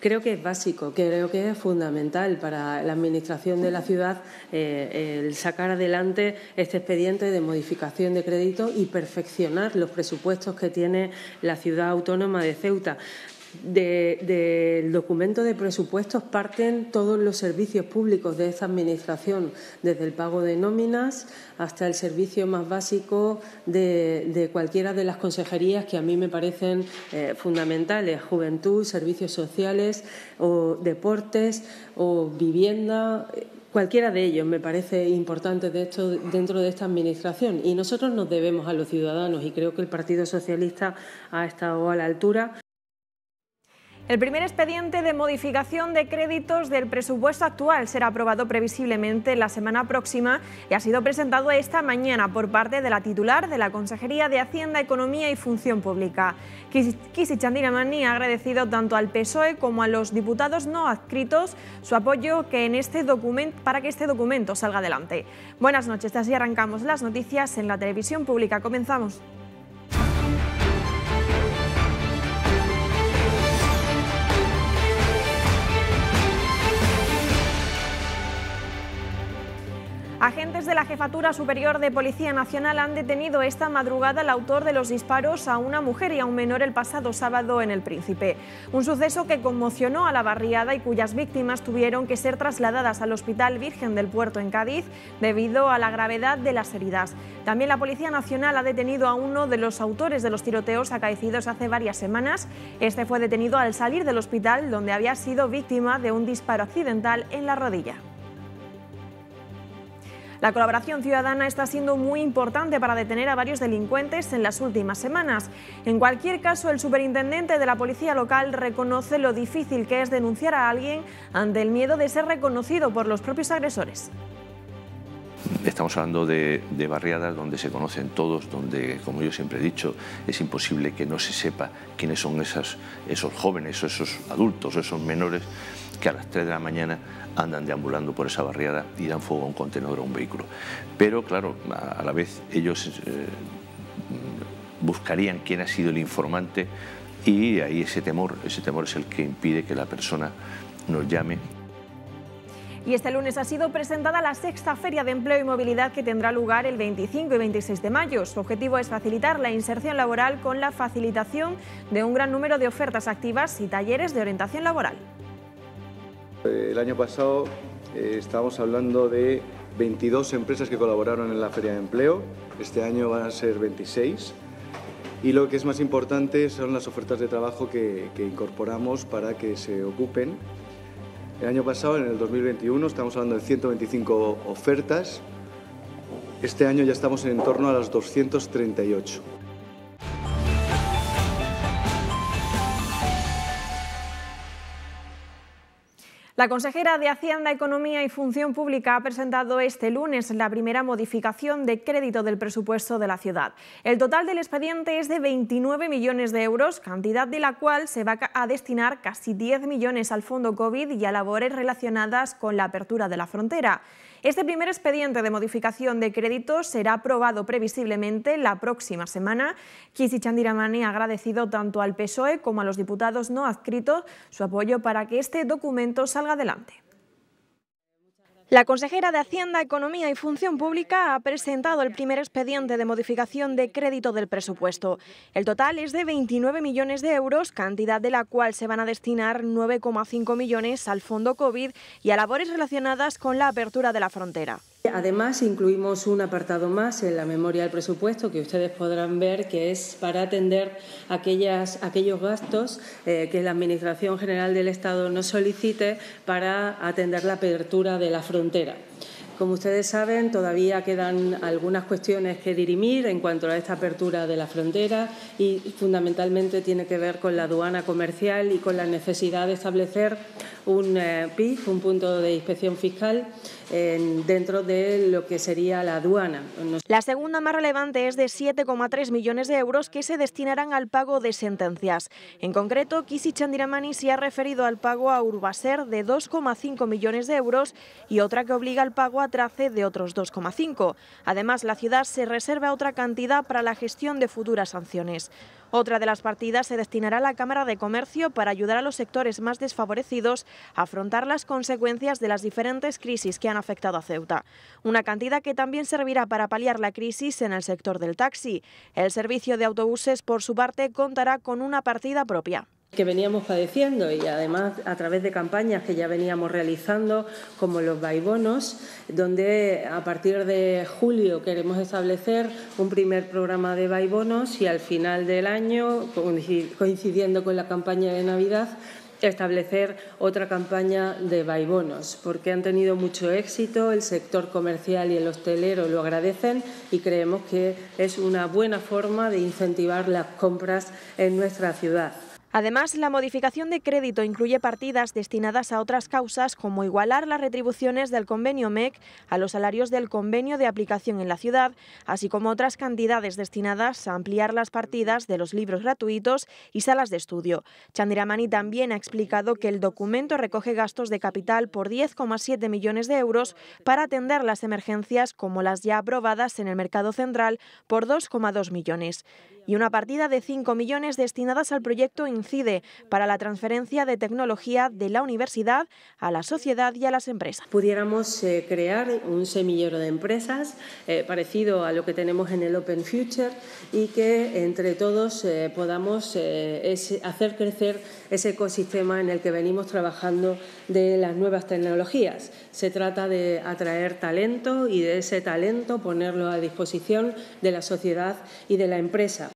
Creo que es básico, creo que es fundamental para la Administración de la ciudad eh, el sacar adelante este expediente de modificación de crédito y perfeccionar los presupuestos que tiene la ciudad autónoma de Ceuta del documento de presupuestos parten todos los servicios públicos de esta Administración, desde el pago de nóminas hasta el servicio más básico de, cualquiera de las consejerías que a mí me parecen eh, fundamentales, juventud, servicios sociales o deportes o vivienda. Cualquiera de ellos me parece importante de dentro de esta Administración y nosotros nos debemos a los ciudadanos y creo que el Partido Socialista ha estado a la altura. El primer expediente de modificación de créditos del presupuesto actual será aprobado previsiblemente la semana próxima y ha sido presentado esta mañana por parte de la titular de la Consejería de Hacienda, Economía y Función Pública. Kisi Chandiramani ha agradecido tanto al PSOE como a los diputados no adscritos su apoyo que en este documento, para que este documento salga adelante. Buenas noches, así arrancamos las noticias en la televisión pública. Comenzamos. Agentes de la Jefatura Superior de Policía Nacional han detenido esta madrugada al autor de los disparos a una mujer y a un menor el pasado sábado en El Príncipe. Un suceso que conmocionó a la barriada y cuyas víctimas tuvieron que ser trasladadas al Hospital Virgen del Puerto en Cádiz debido a la gravedad de las heridas. También la Policía Nacional ha detenido a uno de los autores de los tiroteos acaecidos hace varias semanas. Este fue detenido al salir del hospital donde había sido víctima de un disparo accidental en la rodilla. La colaboración ciudadana está siendo muy importante para detener a varios delincuentes en las últimas semanas. En cualquier caso, el superintendente de la policía local reconoce lo difícil que es denunciar a alguien ante el miedo de ser reconocido por los propios agresores. Estamos hablando de, barriadas donde se conocen todos, donde, como yo siempre he dicho, es imposible que no se sepa quiénes son esos jóvenes, esos adultos, esos menores que a las 3 de la mañana andan deambulando por esa barriada y dan fuego a un contenedor o a un vehículo. Pero claro, a la vez ellos eh, buscarían quién ha sido el informante y ahí ese temor, ese temor es el que impide que la persona nos llame y este lunes ha sido presentada la sexta Feria de Empleo y Movilidad que tendrá lugar el 25 y 26 de mayo. Su objetivo es facilitar la inserción laboral con la facilitación de un gran número de ofertas activas y talleres de orientación laboral. Eh, el año pasado eh, estábamos hablando de 22 empresas que colaboraron en la Feria de Empleo, este año van a ser 26. Y lo que es más importante son las ofertas de trabajo que, que incorporamos para que se ocupen. El año pasado, en el 2021, estamos hablando de 125 ofertas. Este año ya estamos en torno a las 238. La consejera de Hacienda, Economía y Función Pública ha presentado este lunes la primera modificación de crédito del presupuesto de la ciudad. El total del expediente es de 29 millones de euros, cantidad de la cual se va a destinar casi 10 millones al fondo COVID y a labores relacionadas con la apertura de la frontera. Este primer expediente de modificación de créditos será aprobado previsiblemente la próxima semana. Kisi Chandiramani ha agradecido tanto al PSOE como a los diputados no adscritos su apoyo para que este documento salga adelante. La consejera de Hacienda, Economía y Función Pública ha presentado el primer expediente de modificación de crédito del presupuesto. El total es de 29 millones de euros, cantidad de la cual se van a destinar 9,5 millones al fondo COVID y a labores relacionadas con la apertura de la frontera. Además, incluimos un apartado más en la memoria del presupuesto que ustedes podrán ver que es para atender aquellos gastos eh, que la Administración General del Estado nos solicite para atender la apertura de la frontera. Como ustedes saben, todavía quedan algunas cuestiones que dirimir en cuanto a esta apertura de la frontera y fundamentalmente tiene que ver con la aduana comercial y con la necesidad de establecer un eh, PIF, un punto de inspección fiscal, dentro de lo que sería la aduana. La segunda más relevante es de 7,3 millones de euros que se destinarán al pago de sentencias. En concreto, Kisi Chandiramani se ha referido al pago a Urbaser de 2,5 millones de euros y otra que obliga al pago a trace de otros 2,5. Además, la ciudad se reserva otra cantidad para la gestión de futuras sanciones. Otra de las partidas se destinará a la Cámara de Comercio para ayudar a los sectores más desfavorecidos a afrontar las consecuencias de las diferentes crisis que han afectado a Ceuta. Una cantidad que también servirá para paliar la crisis en el sector del taxi. El servicio de autobuses, por su parte, contará con una partida propia que veníamos padeciendo y además a través de campañas que ya veníamos realizando como los Baibonos... donde a partir de julio queremos establecer un primer programa de vaibonos y al final del año, coincidiendo con la campaña de Navidad, establecer otra campaña de vaibonos, porque han tenido mucho éxito, el sector comercial y el hostelero lo agradecen y creemos que es una buena forma de incentivar las compras en nuestra ciudad. Además, la modificación de crédito incluye partidas destinadas a otras causas como igualar las retribuciones del convenio MEC a los salarios del convenio de aplicación en la ciudad, así como otras cantidades destinadas a ampliar las partidas de los libros gratuitos y salas de estudio. Chandiramani también ha explicado que el documento recoge gastos de capital por 10,7 millones de euros para atender las emergencias como las ya aprobadas en el mercado central por 2,2 millones y una partida de 5 millones destinadas al proyecto para la transferencia de tecnología de la universidad a la sociedad y a las empresas. Pudiéramos eh, crear un semillero de empresas eh, parecido a lo que tenemos en el Open Future y que entre todos eh, podamos hacer crecer ese ecosistema en el que venimos trabajando de las nuevas tecnologías. Se trata de atraer talento y de ese talento ponerlo a disposición de la sociedad y de la empresa.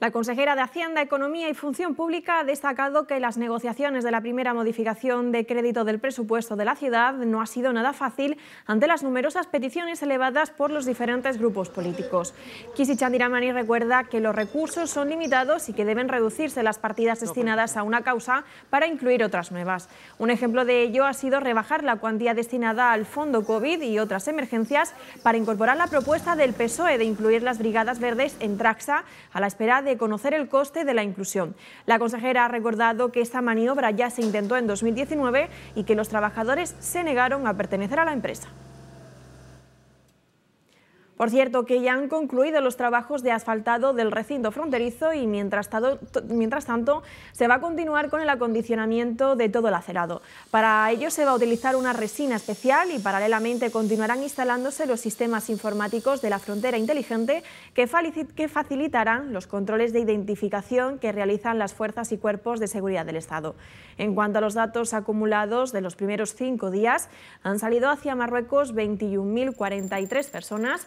La consejera de Hacienda, Economía y Función Pública ha destacado que las negociaciones de la primera modificación de crédito del presupuesto de la ciudad no ha sido nada fácil ante las numerosas peticiones elevadas por los diferentes grupos políticos. Kisi Chandiramani recuerda que los recursos son limitados y que deben reducirse las partidas destinadas a una causa para incluir otras nuevas. Un ejemplo de ello ha sido rebajar la cuantía destinada al fondo COVID y otras emergencias para incorporar la propuesta del PSOE de incluir las brigadas verdes en Traxa a la espera de de conocer el coste de la inclusión. La consejera ha recordado que esta maniobra ya se intentó en 2019 y que los trabajadores se negaron a pertenecer a la empresa. Por cierto, que ya han concluido los trabajos de asfaltado del recinto fronterizo y mientras, mientras tanto se va a continuar con el acondicionamiento de todo el acerado. Para ello se va a utilizar una resina especial y paralelamente continuarán instalándose los sistemas informáticos de la frontera inteligente que, que facilitarán los controles de identificación que realizan las fuerzas y cuerpos de seguridad del Estado. En cuanto a los datos acumulados de los primeros cinco días, han salido hacia Marruecos 21.043 personas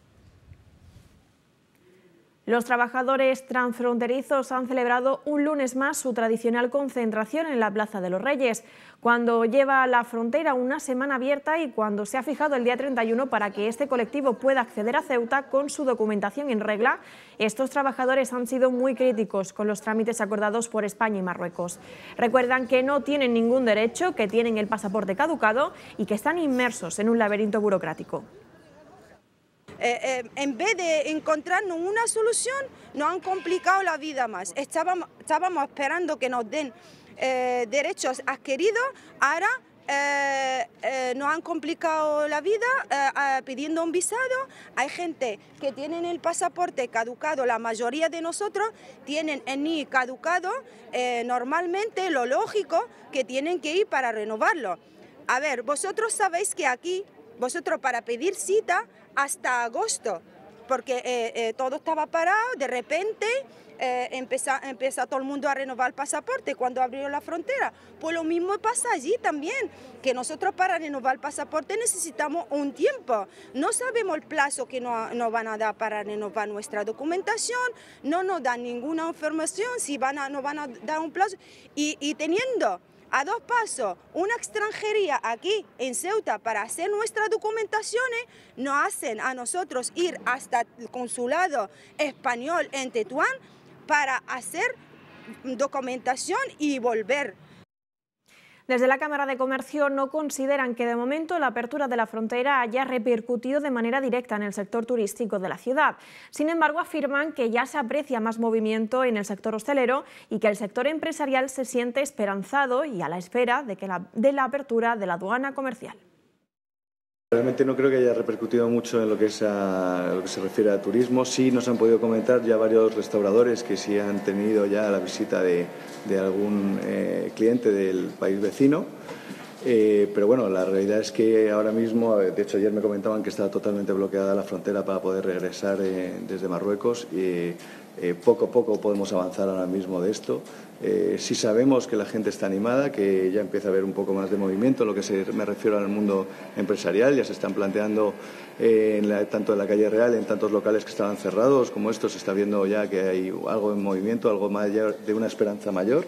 Los trabajadores transfronterizos han celebrado un lunes más su tradicional concentración en la Plaza de los Reyes, cuando lleva la frontera una semana abierta y cuando se ha fijado el día 31 para que este colectivo pueda acceder a Ceuta con su documentación en regla. Estos trabajadores han sido muy críticos con los trámites acordados por España y Marruecos. Recuerdan que no tienen ningún derecho, que tienen el pasaporte caducado y que están inmersos en un laberinto burocrático. Eh, eh, en vez de encontrarnos una solución, nos han complicado la vida más. Estábamos, esperando que nos den eh, derechos adquiridos, ahora eh, nos han complicado la vida pidiendo un visado. Hay gente que tiene el pasaporte caducado, la mayoría de nosotros tienen el NI caducado. normalmente lo lógico que tienen que ir para renovarlo. A ver, vosotros sabéis que aquí, vosotros para pedir cita, hasta agosto, porque eh, eh, todo estaba parado, de repente eh, empieza, todo el mundo a renovar el pasaporte cuando abrió la frontera. Pues lo mismo pasa allí también, que nosotros para renovar el pasaporte necesitamos un tiempo. No sabemos el plazo que nos van a dar para renovar nuestra documentación, no nos dan ninguna información si van a, nos van a dar un plazo. y teniendo a dos pasos una extranjería aquí en Ceuta para hacer nuestras documentaciones, nos hacen a nosotros ir hasta el consulado español en Tetuán para hacer documentación y volver. Desde la Cámara de Comercio no consideran que de momento la apertura de la frontera haya repercutido de manera directa en el sector turístico de la ciudad. Sin embargo, afirman que ya se aprecia más movimiento en el sector hostelero y que el sector empresarial se siente esperanzado y a la espera de, de la apertura de la aduana comercial. Realmente no creo que haya repercutido mucho en lo que, es lo que se refiere a turismo. Sí nos han podido comentar ya varios restauradores que sí han tenido ya la visita de, algún eh, cliente del país vecino. Eh, pero bueno, la realidad es que ahora mismo, eh, de hecho ayer me comentaban que estaba totalmente bloqueada la frontera para poder regresar desde Marruecos. Eh, poco a poco podemos avanzar ahora mismo de esto. Eh, si sabemos que la gente está animada, que ya empieza a haber un poco más de movimiento, lo que se, me refiero al mundo empresarial, ya se están planteando eh, en tanto en la calle real, en tantos locales que estaban cerrados como estos, se está viendo ya que hay algo en movimiento, algo mayor, de una esperanza mayor.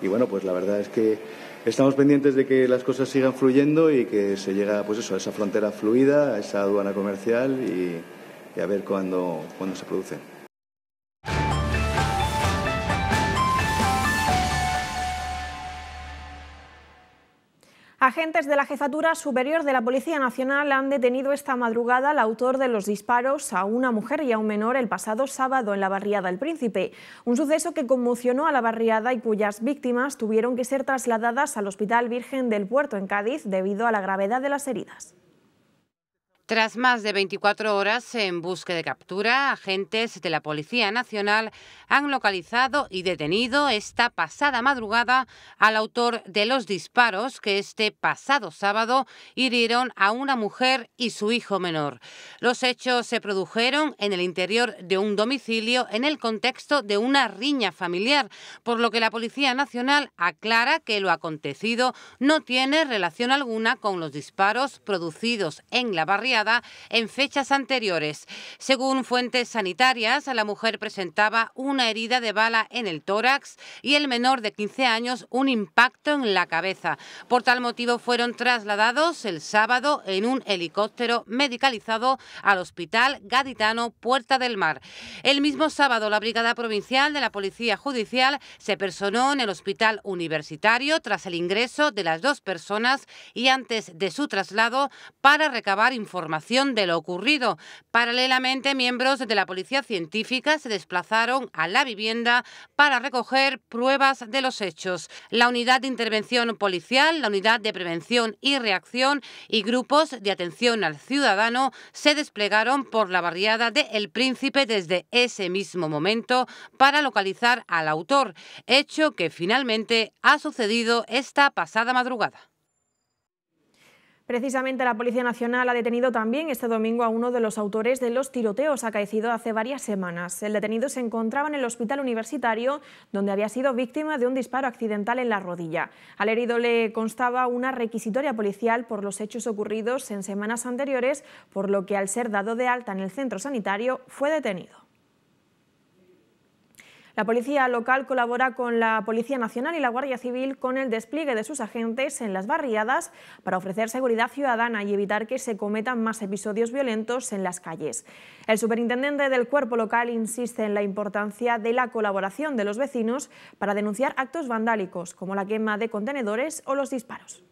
Y bueno, pues la verdad es que estamos pendientes de que las cosas sigan fluyendo y que se llegue pues eso, a esa frontera fluida, a esa aduana comercial y, a ver cuándo, cuándo se producen. Agentes de la Jefatura Superior de la Policía Nacional han detenido esta madrugada al autor de los disparos a una mujer y a un menor el pasado sábado en la barriada El Príncipe, un suceso que conmocionó a la barriada y cuyas víctimas tuvieron que ser trasladadas al Hospital Virgen del Puerto en Cádiz debido a la gravedad de las heridas. Tras más de 24 horas en búsqueda de captura, agentes de la Policía Nacional han localizado y detenido esta pasada madrugada al autor de los disparos que este pasado sábado hirieron a una mujer y su hijo menor. Los hechos se produjeron en el interior de un domicilio en el contexto de una riña familiar, por lo que la Policía Nacional aclara que lo acontecido no tiene relación alguna con los disparos producidos en la barriada en fechas anteriores. Según fuentes sanitarias, la mujer presentaba una herida de bala en el tórax y el menor de 15 años un impacto en la cabeza. Por tal motivo fueron trasladados el sábado en un helicóptero medicalizado al Hospital Gaditano Puerta del Mar. El mismo sábado la Brigada Provincial de la Policía Judicial se personó en el Hospital Universitario tras el ingreso de las dos personas y antes de su traslado para recabar información de lo ocurrido. Paralelamente, miembros de la Policía Científica se desplazaron a la vivienda para recoger pruebas de los hechos. La Unidad de Intervención Policial, la Unidad de Prevención y Reacción y grupos de atención al ciudadano se desplegaron por la barriada de El Príncipe desde ese mismo momento para localizar al autor, hecho que finalmente ha sucedido esta pasada madrugada. Precisamente la Policía Nacional ha detenido también este domingo a uno de los autores de los tiroteos acaecidos hace varias semanas. El detenido se encontraba en el hospital universitario donde había sido víctima de un disparo accidental en la rodilla. Al herido le constaba una requisitoria policial por los hechos ocurridos en semanas anteriores, por lo que al ser dado de alta en el centro sanitario fue detenido. La policía local colabora con la Policía Nacional y la Guardia Civil con el despliegue de sus agentes en las barriadas para ofrecer seguridad ciudadana y evitar que se cometan más episodios violentos en las calles. El superintendente del cuerpo local insiste en la importancia de la colaboración de los vecinos para denunciar actos vandálicos como la quema de contenedores o los disparos.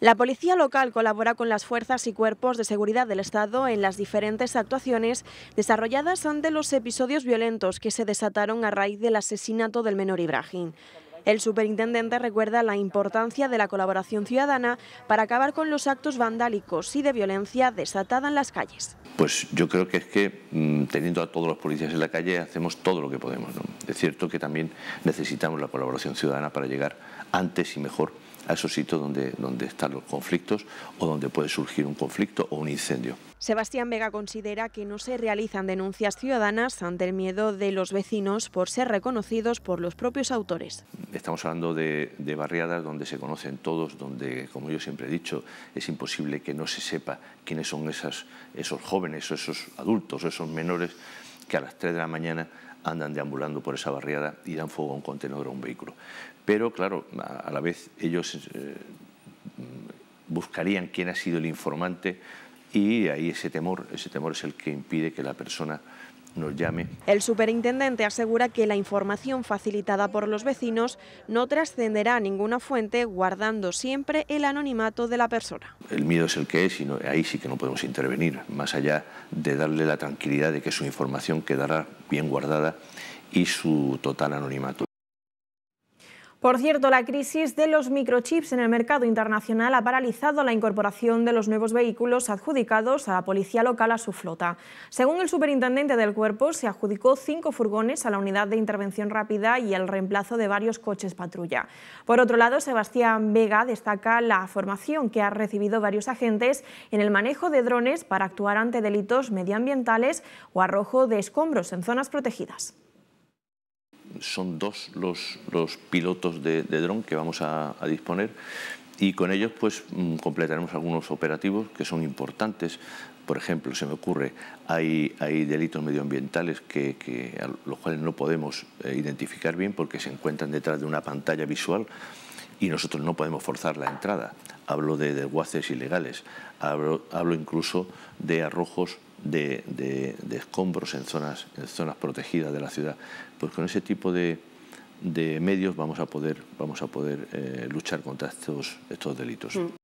La policía local colabora con las fuerzas y cuerpos de seguridad del Estado en las diferentes actuaciones desarrolladas ante los episodios violentos que se desataron a raíz del asesinato del menor Ibrahim. El superintendente recuerda la importancia de la colaboración ciudadana para acabar con los actos vandálicos y de violencia desatada en las calles. Pues yo creo que es que mm, teniendo a todos los policías en la calle hacemos todo lo que podemos. Es cierto que también necesitamos la colaboración ciudadana para llegar antes y mejor a esos sitios donde, donde están los conflictos o donde puede surgir un conflicto o un incendio. Sebastián Vega considera que no se realizan denuncias ciudadanas ante el miedo de los vecinos por ser reconocidos por los propios autores. Estamos hablando de, barriadas donde se conocen todos, donde, como yo siempre he dicho, es imposible que no se sepa quiénes son esos jóvenes o esos adultos o esos menores que a las 3 de la mañana andan deambulando por esa barriada y dan fuego a un contenedor o a un vehículo. Pero claro, a la vez ellos eh, mm, buscarían quién ha sido el informante y ahí ese temor, ese temor es el que impide que la persona nos llame. El superintendente asegura que la información facilitada por los vecinos no trascenderá a ninguna fuente, guardando siempre el anonimato de la persona. El miedo es el que es y ahí sí que no podemos intervenir, más allá de darle la tranquilidad de que su información quedará bien guardada y su total anonimato. Por cierto, la crisis de los microchips en el mercado internacional ha paralizado la incorporación de los nuevos vehículos adjudicados a la policía local a su flota. Según el superintendente del cuerpo, se adjudicó cinco furgones a la unidad de intervención rápida y el reemplazo de varios coches patrulla. Por otro lado, Sebastián Vega destaca la formación que ha recibido varios agentes en el manejo de drones para actuar ante delitos medioambientales o arrojo de escombros en zonas protegidas son dos los, pilotos de, dron que vamos a, disponer y con ellos pues mm, completaremos algunos operativos que son importantes. Por ejemplo, se me ocurre, hay, hay delitos medioambientales que, a los cuales no podemos eh, identificar bien porque se encuentran detrás de una pantalla visual y nosotros no podemos forzar la entrada. Hablo de desguaces ilegales, hablo, hablo incluso de arrojos de, escombros en zonas, zonas protegidas de la ciudad. Pues con ese tipo de, medios vamos a poder, vamos a poder eh, luchar contra estos, estos delitos. Mm.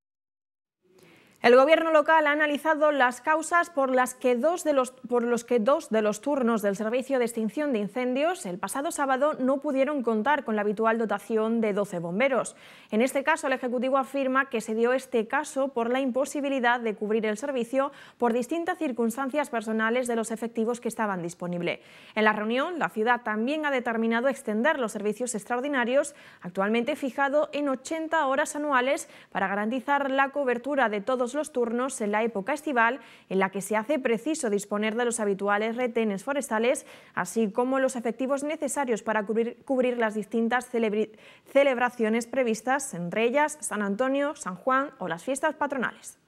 El gobierno local ha analizado las causas por las que dos de los, por los que dos de los turnos del Servicio de Extinción de Incendios el pasado sábado no pudieron contar con la habitual dotación de 12 bomberos. En este caso, el Ejecutivo afirma que se dio este caso por la imposibilidad de cubrir el servicio por distintas circunstancias personales de los efectivos que estaban disponibles. En la reunión, la ciudad también ha determinado extender los servicios extraordinarios, actualmente fijado en 80 horas anuales, para garantizar la cobertura de todos los turnos en la época estival, en la que se hace preciso disponer de los habituales retenes forestales, así como los efectivos necesarios para cubrir, las distintas celebraciones previstas, entre ellas San Antonio, San Juan o las fiestas patronales.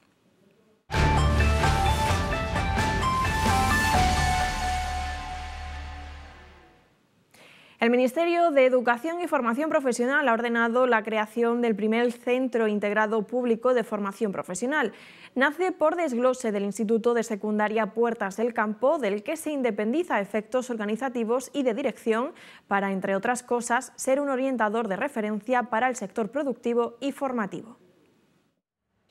El Ministerio de Educación y Formación Profesional ha ordenado la creación del primer Centro Integrado Público de Formación Profesional. Nace por desglose del Instituto de Secundaria Puertas del Campo, del que se independiza efectos organizativos y de dirección para, entre otras cosas, ser un orientador de referencia para el sector productivo y formativo.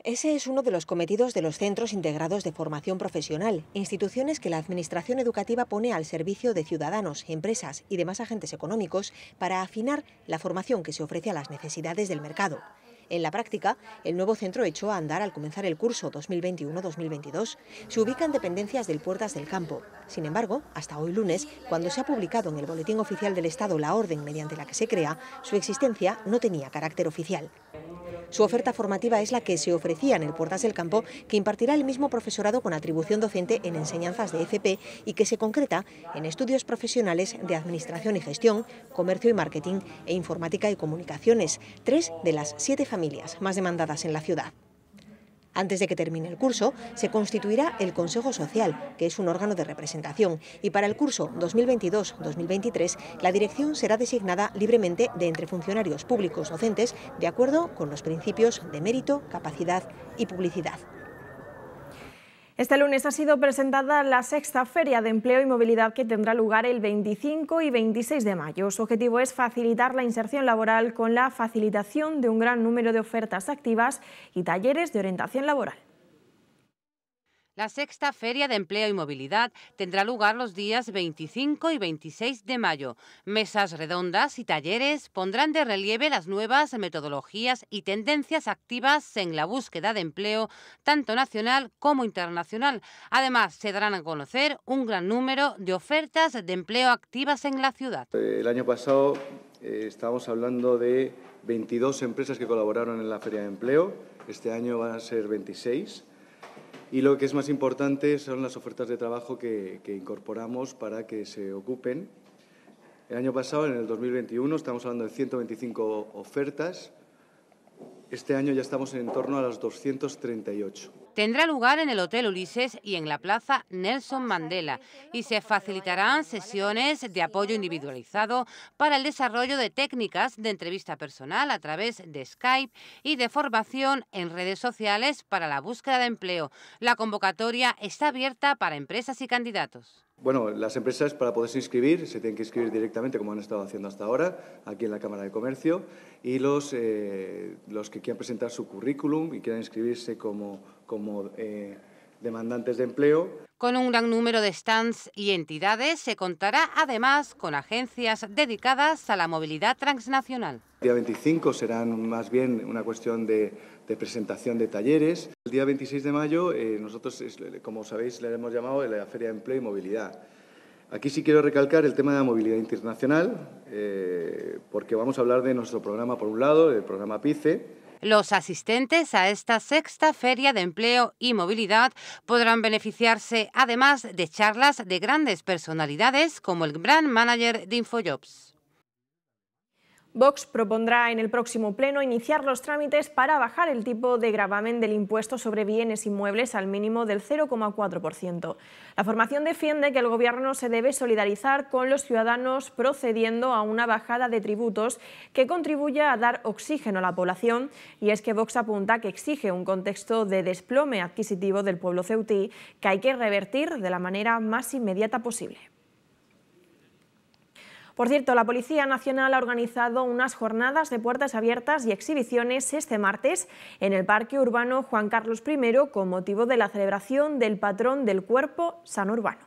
Ese es uno de los cometidos de los centros integrados de formación profesional, instituciones que la Administración Educativa pone al servicio de ciudadanos, empresas y demás agentes económicos para afinar la formación que se ofrece a las necesidades del mercado. En la práctica, el nuevo centro echó a andar al comenzar el curso 2021-2022. Se ubica en dependencias del Puertas del Campo. Sin embargo, hasta hoy lunes, cuando se ha publicado en el Boletín Oficial del Estado la orden mediante la que se crea, su existencia no tenía carácter oficial. Su oferta formativa es la que se ofrecía en el Puertas del Campo, que impartirá el mismo profesorado con atribución docente en enseñanzas de FP y que se concreta en estudios profesionales de Administración y Gestión, Comercio y Marketing e Informática y Comunicaciones, tres de las siete familias familias más demandadas en la ciudad. Antes de que termine el curso, se constituirá el Consejo Social, que es un órgano de representación, y para el curso 2022-2023 la dirección será designada libremente de entre funcionarios públicos docentes de acuerdo con los principios de mérito, capacidad y publicidad. Este lunes ha sido presentada la sexta Feria de Empleo y Movilidad que tendrá lugar el 25 y 26 de mayo. Su objetivo es facilitar la inserción laboral con la facilitación de un gran número de ofertas activas y talleres de orientación laboral. La sexta Feria de Empleo y Movilidad tendrá lugar los días 25 y 26 de mayo. Mesas redondas y talleres pondrán de relieve las nuevas metodologías y tendencias activas en la búsqueda de empleo, tanto nacional como internacional. Además, se darán a conocer un gran número de ofertas de empleo activas en la ciudad. El año pasado eh, estábamos hablando de 22 empresas que colaboraron en la Feria de Empleo. Este año van a ser 26 y lo que es más importante son las ofertas de trabajo que, incorporamos para que se ocupen. El año pasado, en el 2021, estamos hablando de 125 ofertas este año ya estamos en torno a los 238. Tendrá lugar en el Hotel Ulises y en la Plaza Nelson Mandela y se facilitarán sesiones de apoyo individualizado para el desarrollo de técnicas de entrevista personal a través de Skype y de formación en redes sociales para la búsqueda de empleo. La convocatoria está abierta para empresas y candidatos. Bueno, las empresas para poderse inscribir se tienen que inscribir directamente, como han estado haciendo hasta ahora, aquí en la Cámara de Comercio. Y los, eh, los que quieran presentar su currículum y quieran inscribirse como, como eh, demandantes de empleo. Con un gran número de stands y entidades se contará además con agencias dedicadas a la movilidad transnacional. El día 25 serán más bien una cuestión de de presentación de talleres. El día 26 de mayo, eh, nosotros, como sabéis, le hemos llamado la Feria de Empleo y Movilidad. Aquí sí quiero recalcar el tema de la movilidad internacional, eh, porque vamos a hablar de nuestro programa, por un lado, el programa PICE, los asistentes a esta sexta Feria de Empleo y Movilidad podrán beneficiarse además de charlas de grandes personalidades como el Brand Manager de InfoJobs. Vox propondrá en el próximo pleno iniciar los trámites para bajar el tipo de gravamen del impuesto sobre bienes inmuebles al mínimo del 0,4%. La formación defiende que el Gobierno se debe solidarizar con los ciudadanos procediendo a una bajada de tributos que contribuya a dar oxígeno a la población y es que Vox apunta que exige un contexto de desplome adquisitivo del pueblo ceutí que hay que revertir de la manera más inmediata posible. Por cierto, la Policía Nacional ha organizado unas jornadas de puertas abiertas y exhibiciones este martes en el Parque Urbano Juan Carlos I con motivo de la celebración del patrón del cuerpo, San Urbano.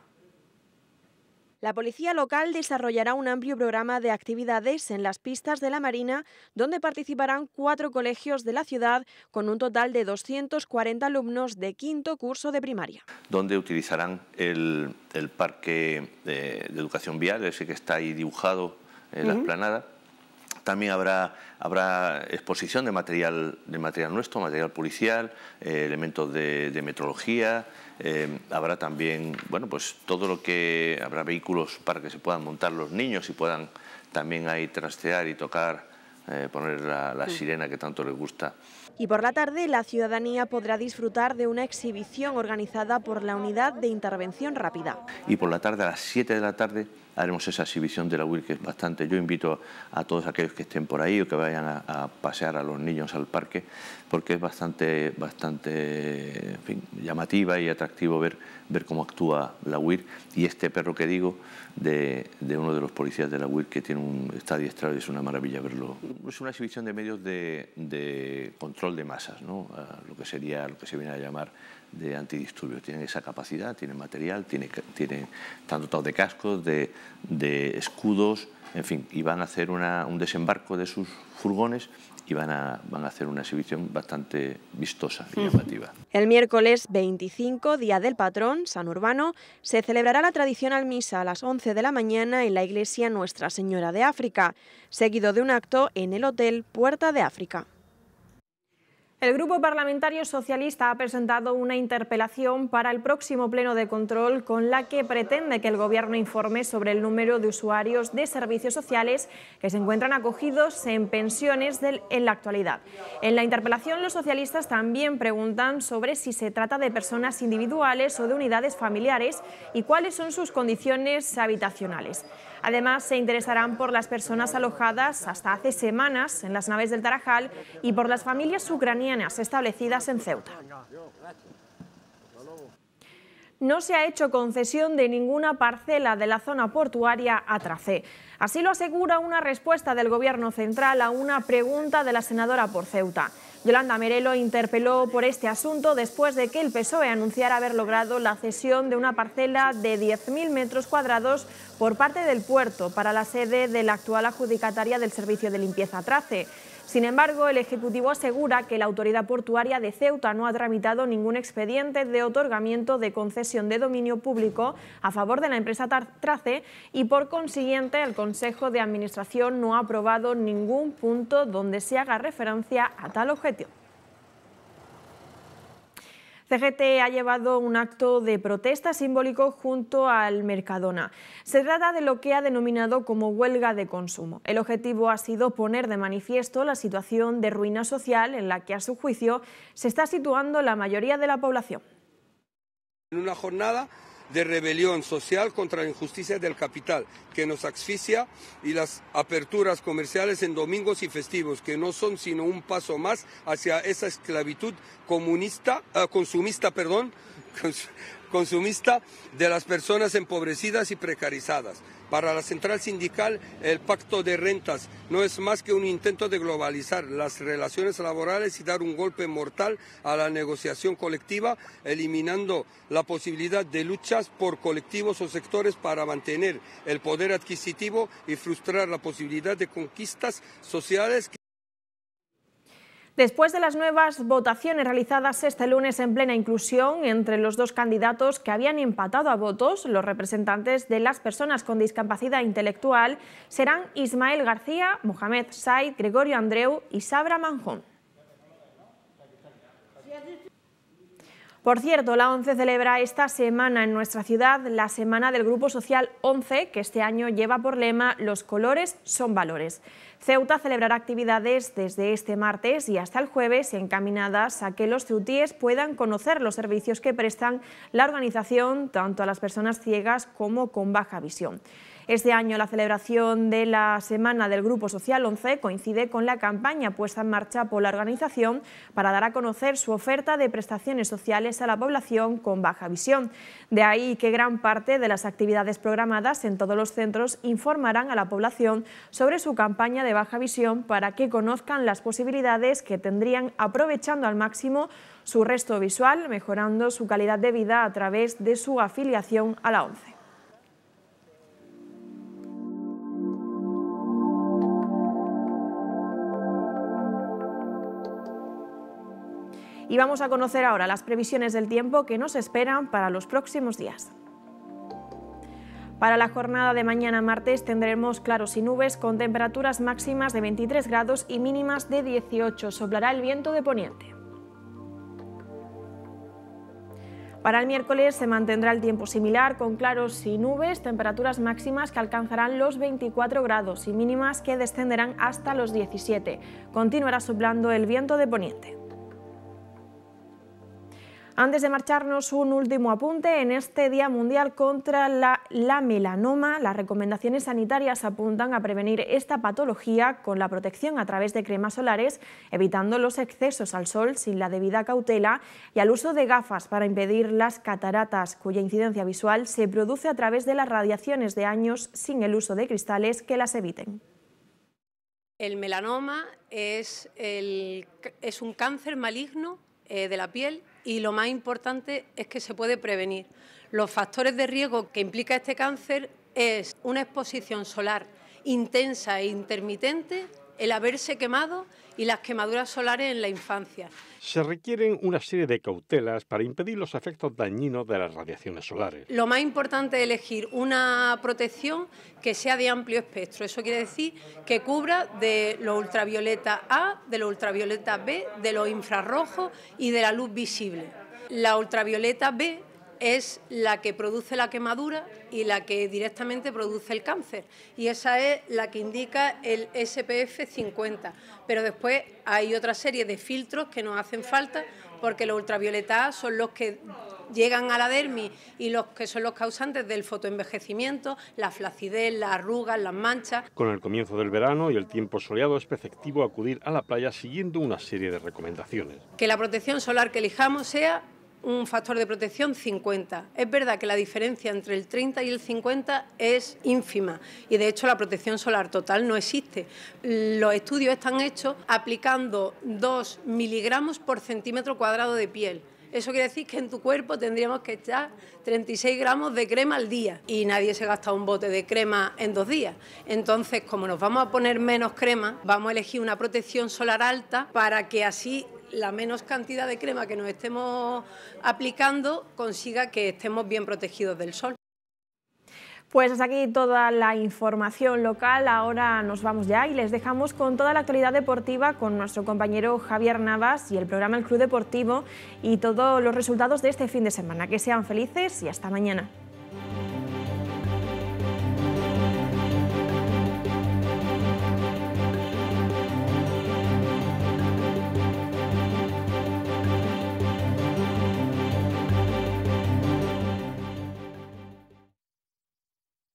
La policía local desarrollará un amplio programa de actividades en las pistas de la Marina, donde participarán cuatro colegios de la ciudad con un total de 240 alumnos de quinto curso de primaria. Donde utilizarán el, parque eh, de, educación vial, ese que está ahí dibujado en la También habrá, exposición de material, nuestro, material policial, eh, elementos de, de metrología, eh, habrá también, bueno, pues todo lo que habrá vehículos para que se puedan montar los niños y puedan también ahí trastear y tocar, eh, poner la, mm. sirena que tanto les gusta. Y por la tarde la ciudadanía podrá disfrutar de una exhibición organizada por la Unidad de Intervención Rápida. Y por la tarde, a las 7 de la tarde, haremos esa exhibición de la UIR, que es bastante. Yo invito a todos aquellos que estén por ahí o que vayan a, pasear a los niños al parque porque es bastante, bastante, llamativa y atractivo ver, ver cómo actúa la UIR y este perro que digo de, uno de los policías de la UIR que tiene un, estadio es una maravilla verlo. Es una exhibición de medios de, de control de masas, ¿no? lo que sería lo que se viene a llamar de antidisturbios. Tienen esa capacidad, tienen material, tienen, tienen están dotados de cascos, de, escudos, en fin, y van a hacer un desembarco de sus furgones y van a, hacer una exhibición bastante vistosa y llamativa. El miércoles 25, Día del Patrón, San Urbano, se celebrará la tradicional misa a las 11 de la mañana en la iglesia Nuestra Señora de África, seguido de un acto en el Hotel Puerta de África. El Grupo Parlamentario Socialista ha presentado una interpelación para el próximo pleno de control con la que pretende que el Gobierno informe sobre el número de usuarios de servicios sociales que se encuentran acogidos en pensiones en la actualidad. En la interpelación los socialistas también preguntan sobre si se trata de personas individuales o de unidades familiares y cuáles son sus condiciones habitacionales. Además, se interesarán por las personas alojadas hasta hace semanas en las naves del Tarajal y por las familias ucranianas establecidas en Ceuta. No se ha hecho concesión de ninguna parcela de la zona portuaria a Tracé. Así lo asegura una respuesta del Gobierno central a una pregunta de la senadora por Ceuta. Yolanda Merelo interpeló por este asunto después de que el PSOE anunciara haber logrado la cesión de una parcela de 10.000 metros cuadrados por parte del puerto para la sede de la actual adjudicataria del servicio de limpieza Trace. Sin embargo, el Ejecutivo asegura que la autoridad portuaria de Ceuta no ha tramitado ningún expediente de otorgamiento de concesión de dominio público a favor de la empresa Trace y, por consiguiente, el Consejo de Administración no ha aprobado ningún punto donde se haga referencia a tal objetivo. CGT ha llevado un acto de protesta simbólico junto al Mercadona. Se trata de lo que ha denominado como huelga de consumo. El objetivo ha sido poner de manifiesto la situación de ruina social en la que, a su juicio, se está situando la mayoría de la población. En una jornada de rebelión social contra la injusticia del capital que nos asfixia y las aperturas comerciales en domingos y festivos que no son sino un paso más hacia esa esclavitud comunista, ah, consumista, perdón, consumista de las personas empobrecidas y precarizadas. Para la central sindical, el pacto de rentas no es más que un intento de globalizar las relaciones laborales y dar un golpe mortal a la negociación colectiva, eliminando la posibilidad de luchas por colectivos o sectores para mantener el poder adquisitivo y frustrar la posibilidad de conquistas sociales. Después de las nuevas votaciones realizadas este lunes en plena inclusión entre los dos candidatos que habían empatado a votos, los representantes de las personas con discapacidad intelectual serán Ismael García, Mohamed Said, Gregorio Andreu y Sabra Manjón. Por cierto, la ONCE celebra esta semana en nuestra ciudad la semana del Grupo Social ONCE, que este año lleva por lema Los colores son valores. Ceuta celebrará actividades desde este martes y hasta el jueves encaminadas a que los ceutíes puedan conocer los servicios que prestan la organización tanto a las personas ciegas como con baja visión. Este año la celebración de la Semana del Grupo Social 11 coincide con la campaña puesta en marcha por la organización para dar a conocer su oferta de prestaciones sociales a la población con baja visión. De ahí que gran parte de las actividades programadas en todos los centros informarán a la población sobre su campaña de baja visión para que conozcan las posibilidades que tendrían aprovechando al máximo su resto visual, mejorando su calidad de vida a través de su afiliación a la ONCE. Y vamos a conocer ahora las previsiones del tiempo que nos esperan para los próximos días. Para la jornada de mañana martes tendremos claros y nubes con temperaturas máximas de 23 grados y mínimas de 18. Soplará el viento de poniente. Para el miércoles se mantendrá el tiempo similar con claros y nubes, temperaturas máximas que alcanzarán los 24 grados y mínimas que descenderán hasta los 17. Continuará soplando el viento de poniente. Antes de marcharnos, un último apunte. En este Día Mundial contra la, melanoma, las recomendaciones sanitarias apuntan a prevenir esta patología con la protección a través de cremas solares, evitando los excesos al sol sin la debida cautela y al uso de gafas para impedir las cataratas, cuya incidencia visual se produce a través de las radiaciones de años sin el uso de cristales que las eviten. El melanoma es un cáncer maligno eh, de la piel y lo más importante es que se puede prevenir. Los factores de riesgo que implica este cáncer es una exposición solar intensa e intermitente, el haberse quemado y las quemaduras solares en la infancia. Se requieren una serie de cautelas para impedir los efectos dañinos de las radiaciones solares. Lo más importante es elegir una protección que sea de amplio espectro. Eso quiere decir que cubra de los ultravioleta A, de los ultravioleta B, de los infrarrojos y de la luz visible. La ultravioleta B es la que produce la quemadura y la que directamente produce el cáncer. Y esa es la que indica el SPF 50. Pero después hay otra serie de filtros que nos hacen falta porque los ultravioletas son los que llegan a la dermis y los que son los causantes del fotoenvejecimiento, la flacidez, las arrugas, las manchas. Con el comienzo del verano y el tiempo soleado es perfectivo acudir a la playa siguiendo una serie de recomendaciones. Que la protección solar que elijamos sea un factor de protección 50. Es verdad que la diferencia entre el 30 y el 50 es ínfima y de hecho la protección solar total no existe. Los estudios están hechos aplicando 2 miligramos por centímetro cuadrado de piel. Eso quiere decir que en tu cuerpo tendríamos que echar 36 gramos de crema al día y nadie se gasta un bote de crema en dos días. Entonces, como nos vamos a poner menos crema, vamos a elegir una protección solar alta para que así la menos cantidad de crema que nos estemos aplicando consiga que estemos bien protegidos del sol. Pues hasta aquí toda la información local. Ahora nos vamos ya y les dejamos con toda la actualidad deportiva con nuestro compañero Javier Navas y el programa El Club Deportivo y todos los resultados de este fin de semana. Que sean felices y hasta mañana.